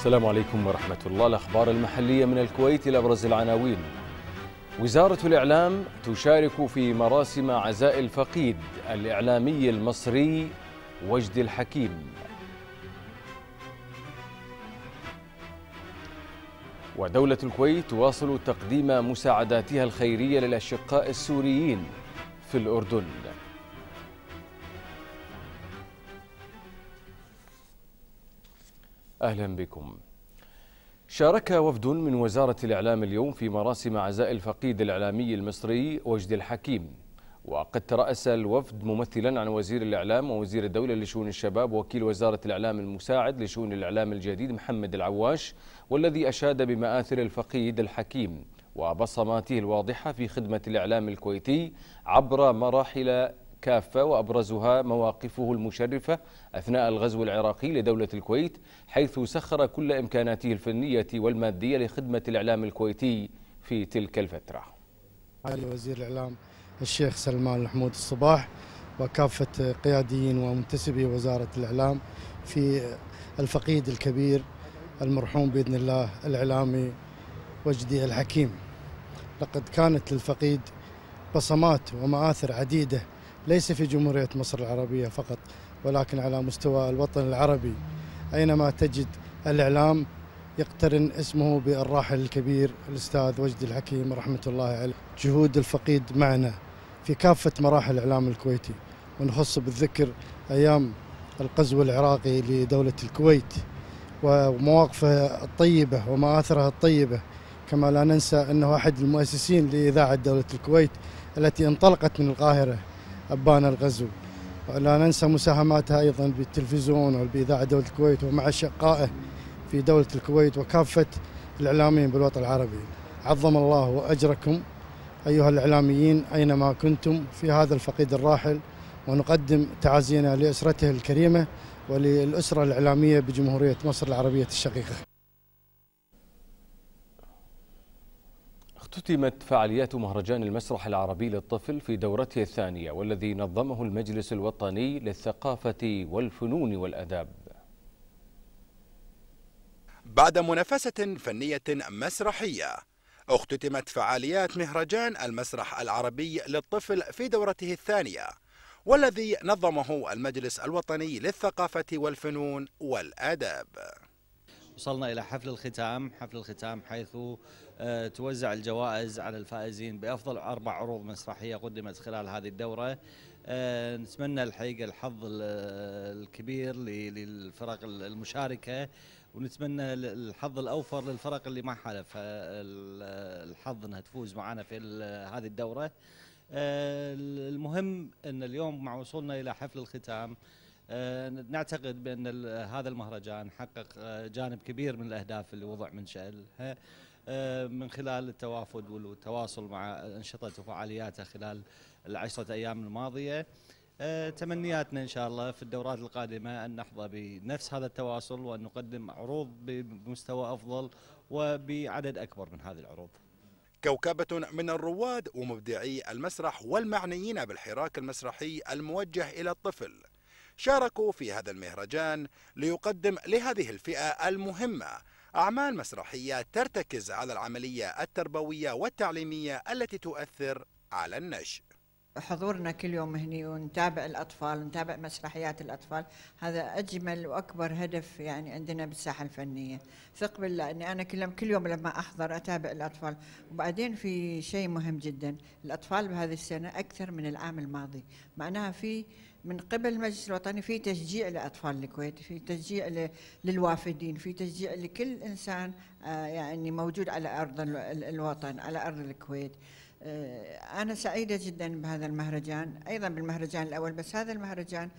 السلام عليكم ورحمة الله الأخبار المحلية من الكويت إلى أبرز العناوين وزارة الإعلام تشارك في مراسم عزاء الفقيد الإعلامي المصري وجد الحكيم ودولة الكويت تواصل تقديم مساعداتها الخيرية للأشقاء السوريين في الأردن أهلا بكم شارك وفد من وزارة الإعلام اليوم في مراسم عزاء الفقيد الإعلامي المصري وجد الحكيم وقد ترأس الوفد ممثلا عن وزير الإعلام ووزير الدولة لشؤون الشباب وكيل وزارة الإعلام المساعد لشؤون الإعلام الجديد محمد العواش والذي أشاد بمآثر الفقيد الحكيم وبصماته الواضحة في خدمة الإعلام الكويتي عبر مراحل كافة وأبرزها مواقفه المشرفة أثناء الغزو العراقي لدولة الكويت حيث سخر كل إمكاناته الفنية والمادية لخدمة الإعلام الكويتي في تلك الفترة علي وزير الإعلام الشيخ سلمان الحمود الصباح وكافة قياديين ومنتسبي وزارة الإعلام في الفقيد الكبير المرحوم بإذن الله الإعلامي وجدي الحكيم لقد كانت للفقيد بصمات ومآثر عديدة ليس في جمهورية مصر العربية فقط ولكن على مستوى الوطن العربي أينما تجد الإعلام يقترن اسمه بالراحل الكبير الأستاذ وجدي الحكيم رحمة الله عليه جهود الفقيد معنا في كافة مراحل الإعلام الكويتي ونخص بالذكر أيام القزو العراقي لدولة الكويت ومواقفه الطيبة ومآثره الطيبة كما لا ننسى أنه أحد المؤسسين لإذاعة دولة الكويت التي انطلقت من القاهرة أبان الغزو لا ننسى مساهماتها أيضا بالتلفزيون وبإذاعة دولة الكويت ومع أشقائه في دولة الكويت وكافة الإعلاميين بالوطن العربي عظم الله أجركم أيها الإعلاميين أينما كنتم في هذا الفقيد الراحل ونقدم تعازينا لأسرته الكريمة وللأسرة الإعلامية بجمهورية مصر العربية الشقيقة اختتمت فعاليات مهرجان المسرح العربي للطفل في دورته الثانية والذي نظمه المجلس الوطني للثقافة والفنون والأداب بعد منافسة فنية مسرحية اختتمت فعاليات مهرجان المسرح العربي للطفل في دورته الثانية والذي نظمه المجلس الوطني للثقافة والفنون والآداب وصلنا إلى حفل الختام حفل الختام حيث آه، توزع الجوائز على الفائزين بأفضل أربع عروض مسرحية قدمت خلال هذه الدورة آه، نتمنى الحقيقة الحظ الكبير للفرق المشاركة ونتمنى الحظ الأوفر للفرق اللي ما حلف آه، الحظ أنها تفوز معنا في هذه الدورة المهم أن اليوم مع وصولنا إلى حفل الختام آه، نعتقد بأن هذا المهرجان حقق آه، جانب كبير من الأهداف اللي وضع من شانها آه، من خلال التوافد والتواصل مع أنشطته وفعالياته خلال العشرة أيام الماضية تمنياتنا إن شاء الله في الدورات القادمة أن نحظى بنفس هذا التواصل وأن نقدم عروض بمستوى أفضل وبعدد أكبر من هذه العروض كوكبة من الرواد ومبدعي المسرح والمعنيين بالحراك المسرحي الموجه إلى الطفل شاركوا في هذا المهرجان ليقدم لهذه الفئة المهمة أعمال مسرحية ترتكز على العملية التربوية والتعليمية التي تؤثر على النشء حضورنا كل يوم هني ونتابع الاطفال ونتابع مسرحيات الاطفال هذا اجمل واكبر هدف يعني عندنا بالساحه الفنيه ثق بالله اني انا كل يوم كل يوم لما احضر اتابع الاطفال وبعدين في شيء مهم جدا الاطفال بهذه السنه اكثر من العام الماضي معناها في من قبل المجلس الوطني في تشجيع لاطفال الكويت في تشجيع للوافدين في تشجيع لكل انسان آه، يعني موجود على ارض الوطن على ارض الكويت آه، أنا سعيدة جدا بهذا المهرجان أيضا بالمهرجان الأول بس هذا المهرجان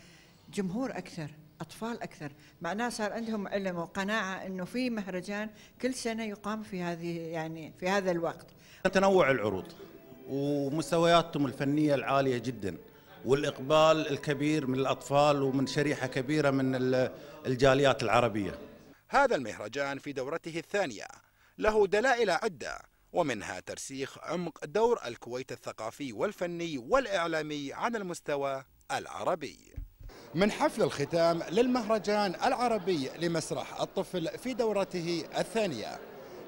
جمهور أكثر أطفال أكثر معناه صار عندهم علم وقناعة أنه في مهرجان كل سنة يقام في هذه يعني في هذا الوقت تنوع العروض ومستوياتهم الفنية العالية جدا والإقبال الكبير من الأطفال ومن شريحة كبيرة من الجاليات العربية هذا المهرجان في دورته الثانية له دلائل عدة ومنها ترسيخ عمق دور الكويت الثقافي والفني والإعلامي على المستوى العربي من حفل الختام للمهرجان العربي لمسرح الطفل في دورته الثانية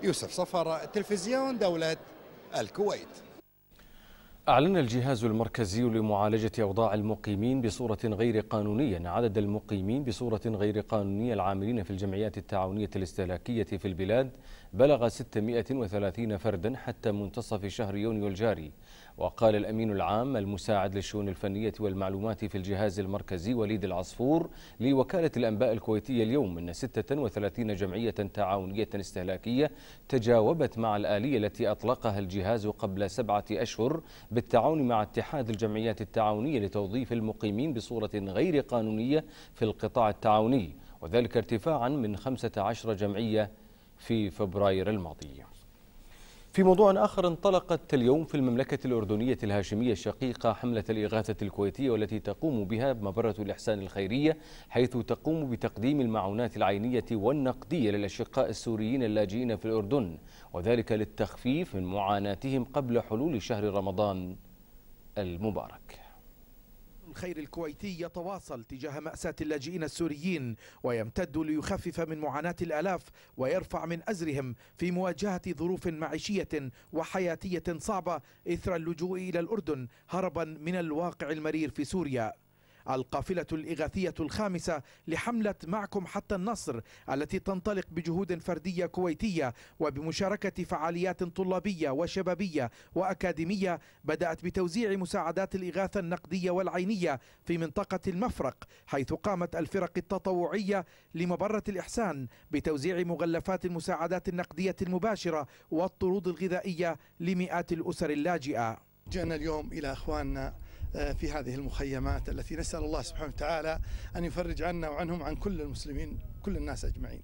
يوسف صفر تلفزيون دولة الكويت أعلن الجهاز المركزي لمعالجة أوضاع المقيمين بصورة غير قانونية عدد المقيمين بصورة غير قانونية العاملين في الجمعيات التعاونية الاستهلاكية في البلاد بلغ 630 فردا حتى منتصف شهر يونيو الجاري وقال الأمين العام المساعد للشؤون الفنية والمعلومات في الجهاز المركزي وليد العصفور لوكالة الأنباء الكويتية اليوم أن 36 جمعية تعاونية استهلاكية تجاوبت مع الآلية التي أطلقها الجهاز قبل سبعة أشهر بالتعاون مع اتحاد الجمعيات التعاونية لتوظيف المقيمين بصورة غير قانونية في القطاع التعاوني وذلك ارتفاعا من 15 جمعية في فبراير الماضي في موضوع آخر انطلقت اليوم في المملكة الأردنية الهاشمية الشقيقة حملة الإغاثة الكويتية والتي تقوم بها مبرة الإحسان الخيرية حيث تقوم بتقديم المعونات العينية والنقدية للأشقاء السوريين اللاجئين في الأردن وذلك للتخفيف من معاناتهم قبل حلول شهر رمضان المبارك الخير الكويتي يتواصل تجاه مأساة اللاجئين السوريين ويمتد ليخفف من معاناة الآلاف ويرفع من أزرهم في مواجهة ظروف معيشية وحياتية صعبة إثر اللجوء إلى الأردن هربا من الواقع المرير في سوريا القافلة الإغاثية الخامسة لحملة معكم حتى النصر التي تنطلق بجهود فردية كويتية وبمشاركة فعاليات طلابية وشبابية وأكاديمية بدأت بتوزيع مساعدات الإغاثة النقدية والعينية في منطقة المفرق حيث قامت الفرق التطوعية لمبرة الإحسان بتوزيع مغلفات المساعدات النقدية المباشرة والطرود الغذائية لمئات الأسر اللاجئة جئنا اليوم إلى أخواننا آه، في هذه المخيمات التي نسأل الله سبحانه وتعالى أن يفرج عنا وعنهم عن كل المسلمين كل الناس أجمعين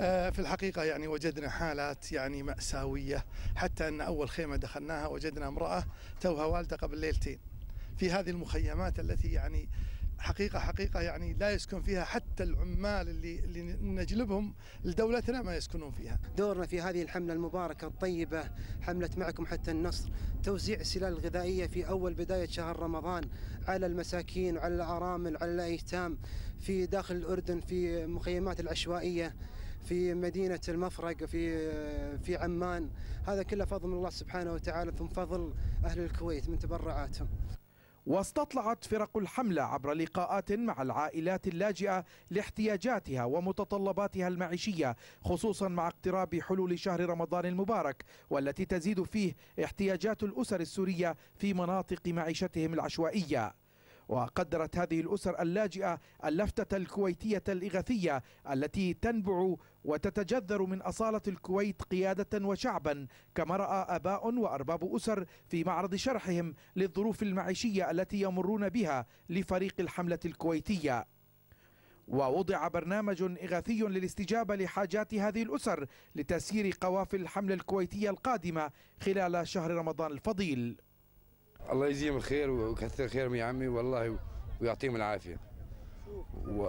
آه، في الحقيقة يعني وجدنا حالات يعني مأساوية حتى أن أول خيمة دخلناها وجدنا امرأة توها والدة قبل ليلتين في هذه المخيمات التي يعني حقيقة حقيقة يعني لا يسكن فيها حتى العمال اللي, اللي نجلبهم لدولتنا ما يسكنون فيها دورنا في هذه الحملة المباركة الطيبة حملة معكم حتى النصر توزيع السلال الغذائية في أول بداية شهر رمضان على المساكين وعلى الأرامل وعلى الأيتام في داخل الأردن في مخيمات العشوائية في مدينة المفرق في في عمان هذا كله فضل من الله سبحانه وتعالى ثم فضل أهل الكويت من تبرعاتهم واستطلعت فرق الحملة عبر لقاءات مع العائلات اللاجئة لاحتياجاتها ومتطلباتها المعيشية خصوصا مع اقتراب حلول شهر رمضان المبارك والتي تزيد فيه احتياجات الأسر السورية في مناطق معيشتهم العشوائية وقدرت هذه الأسر اللاجئة اللفتة الكويتية الإغاثية التي تنبع وتتجذر من أصالة الكويت قيادة وشعبا كما رأى أباء وأرباب أسر في معرض شرحهم للظروف المعيشية التي يمرون بها لفريق الحملة الكويتية ووضع برنامج إغاثي للاستجابة لحاجات هذه الأسر لتسيير قوافل الحملة الكويتية القادمة خلال شهر رمضان الفضيل الله يجزيهم الخير ويكثر خيرهم يا عمي والله ويعطيهم العافيه و...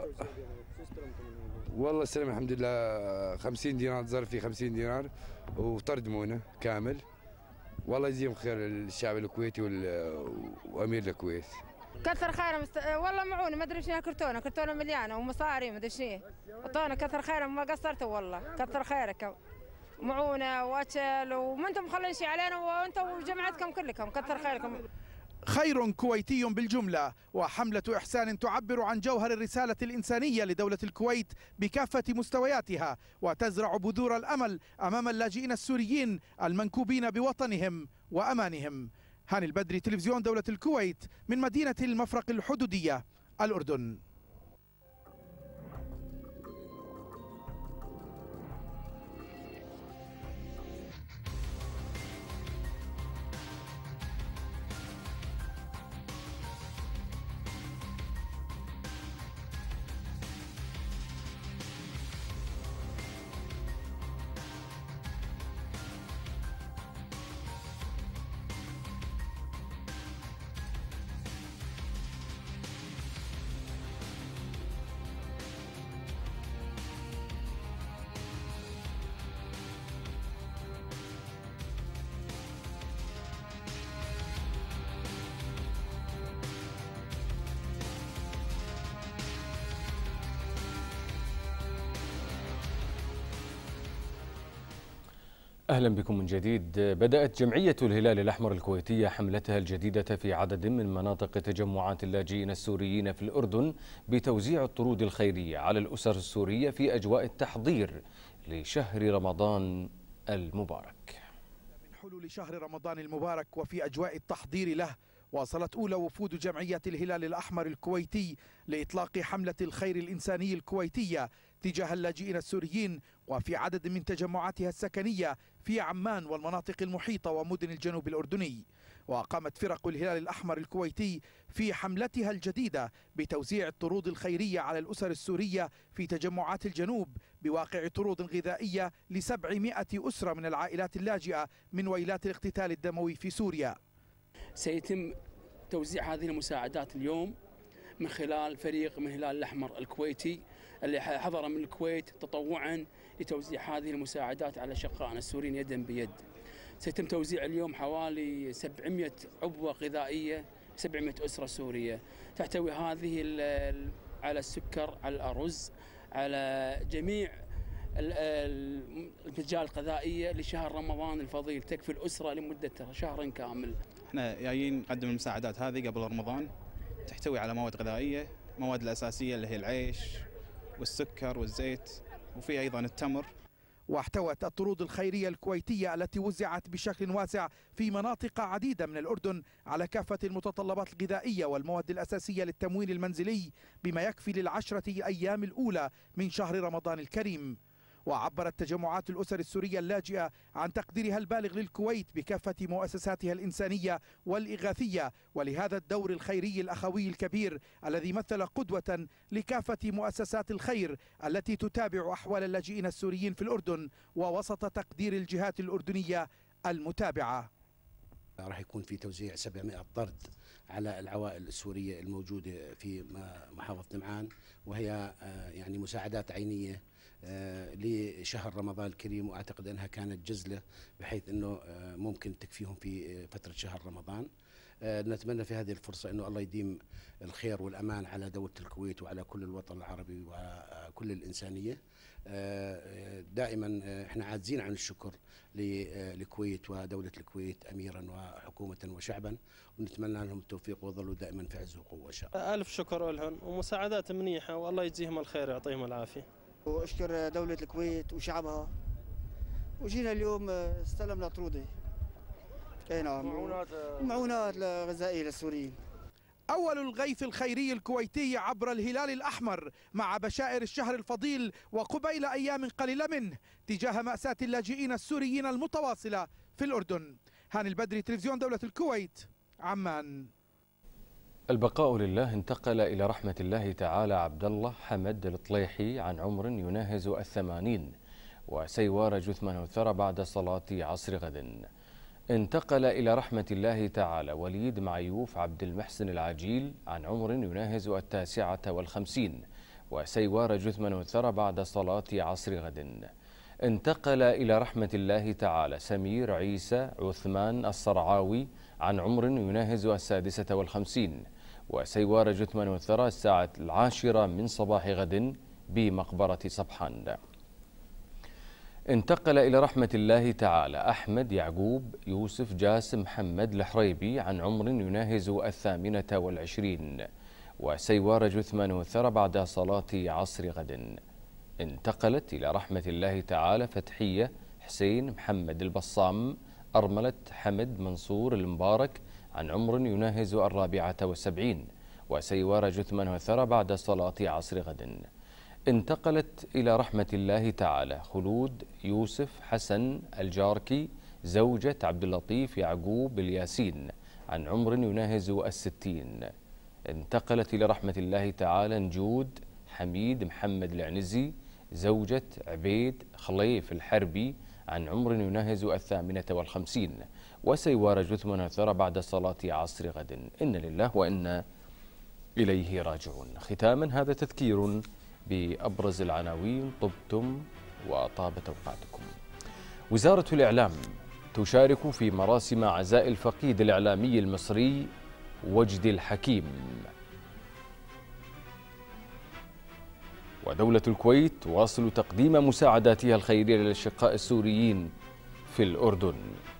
والله السلام الحمد لله 50 دينار ظرفي 50 دينار وطردمونا كامل والله يجزيهم خير الشعب الكويتي وال... وامير الكويت كثر خيرهم مست... والله معونه ما ادري شنو كرتونه كرتونه مليانه ومصاري ما ادري شنو اعطونا كثر خيرهم ما قصرتوا والله كثر خيرك معونه واكل وما انتم مخلين علينا وانتم وجماعتكم كلكم كثر خيركم خير كويتي بالجملة وحملة إحسان تعبر عن جوهر الرسالة الإنسانية لدولة الكويت بكافة مستوياتها وتزرع بذور الأمل أمام اللاجئين السوريين المنكوبين بوطنهم وأمانهم هاني البدري تلفزيون دولة الكويت من مدينة المفرق الحدودية الأردن أهلا بكم من جديد بدأت جمعية الهلال الأحمر الكويتية حملتها الجديدة في عدد من مناطق تجمعات اللاجئين السوريين في الأردن بتوزيع الطرود الخيرية على الأسر السورية في أجواء التحضير لشهر رمضان المبارك حلول شهر رمضان المبارك وفي أجواء التحضير له واصلت أولى وفود جمعية الهلال الأحمر الكويتي لإطلاق حملة الخير الإنساني الكويتية تجاه اللاجئين السوريين وفي عدد من تجمعاتها السكنية في عمان والمناطق المحيطة ومدن الجنوب الأردني وقامت فرق الهلال الأحمر الكويتي في حملتها الجديدة بتوزيع الطرود الخيرية على الأسر السورية في تجمعات الجنوب بواقع طرود غذائية لسبعمائة أسرة من العائلات اللاجئة من ويلات الاقتتال الدموي في سوريا سيتم توزيع هذه المساعدات اليوم من خلال فريق من الهلال الاحمر الكويتي اللي حضر من الكويت تطوعا لتوزيع هذه المساعدات على شقائنا السوريين يدا بيد. سيتم توزيع اليوم حوالي 700 عبوه غذائيه 700 اسره سوريه تحتوي هذه على السكر على الارز على جميع المجال الغذائيه لشهر رمضان الفضيل تكفي الاسره لمده شهر كامل احنا جايين نقدم المساعدات هذه قبل رمضان تحتوي على مواد غذائيه المواد الاساسيه اللي هي العيش والسكر والزيت وفي ايضا التمر واحتوت الطرود الخيرية الكويتية التي وزعت بشكل واسع في مناطق عديدة من الأردن على كافة المتطلبات الغذائية والمواد الأساسية للتموين المنزلي بما يكفي للعشرة أيام الأولى من شهر رمضان الكريم وعبرت تجمعات الأسر السورية اللاجئة عن تقديرها البالغ للكويت بكافة مؤسساتها الإنسانية والإغاثية ولهذا الدور الخيري الأخوي الكبير الذي مثل قدوة لكافة مؤسسات الخير التي تتابع أحوال اللاجئين السوريين في الأردن ووسط تقدير الجهات الأردنية المتابعة راح يكون في توزيع 700 طرد على العوائل السورية الموجودة في محافظة نمعان وهي آه، يعني مساعدات عينية آه، لشهر رمضان الكريم واعتقد انها كانت جزله بحيث انه آه، ممكن تكفيهم في آه، فتره شهر رمضان. نتمنى في هذه الفرصة أنه الله يديم الخير والأمان على دولة الكويت وعلى كل الوطن العربي وكل الإنسانية دائما احنا عاجزين عن الشكر للكويت ودولة الكويت أميرا وحكومة وشعبا ونتمنى لهم التوفيق وظلوا دائما في عز وقوة إن شاء الله ألف شكر لهم ومساعدات منيحة والله يجزيهم الخير ويعطيهم العافية واشكر دولة الكويت وشعبها وجينا اليوم آه، استلمنا طرودة اي نعم معونات آه، معونات غذائية للسوريين أول الغيث الخيري الكويتي عبر الهلال الأحمر مع بشائر الشهر الفضيل وقبيل أيام قليلة منه تجاه مأساة اللاجئين السوريين المتواصلة في الأردن هاني البدري تلفزيون دولة الكويت عمان البقاء لله انتقل إلى رحمة الله تعالى عبد الله حمد الطليحي عن عمر يناهز الثمانين وسيوار جثمان الثرى بعد صلاة عصر غد انتقل إلى رحمة الله تعالى وليد معيوف عبد المحسن العجيل عن عمر يناهز التاسعة والخمسين وسيوار جثمان الثرى بعد صلاة عصر غد انتقل إلى رحمة الله تعالى سمير عيسى عثمان الصرعاوي عن عمر يناهز السادسة والخمسين وسيوار جثمان والثرى الساعة العاشرة من صباح غد بمقبرة صبحان انتقل إلى رحمة الله تعالى أحمد يعقوب يوسف جاسم محمد الحريبي عن عمر يناهز الثامنة والعشرين وسيوار جثمان والثرى بعد صلاة عصر غد انتقلت إلى رحمة الله تعالى فتحية حسين محمد البصام أرملة حمد منصور المبارك عن عمر يناهز الرابعة والسبعين وسيوار جثمان وثرى بعد صلاة عصر غد انتقلت إلى رحمة الله تعالى خلود يوسف حسن الجاركي زوجة عبد اللطيف يعقوب الياسين عن عمر يناهز الستين انتقلت إلى رحمة الله تعالى نجود حميد محمد العنزي زوجة عبيد خليف الحربي عن عمر يناهز الثامنة والخمسين وسيوار جثمان اعترى بعد صلاة عصر غد إن لله وإنا إليه راجعون ختاما هذا تذكير بأبرز العناوين طبتم وطابت أوقاتكم وزارة الإعلام تشارك في مراسم عزاء الفقيد الإعلامي المصري وجد الحكيم ودولة الكويت تواصل تقديم مساعداتها الخيرية للأشقاء السوريين في الأردن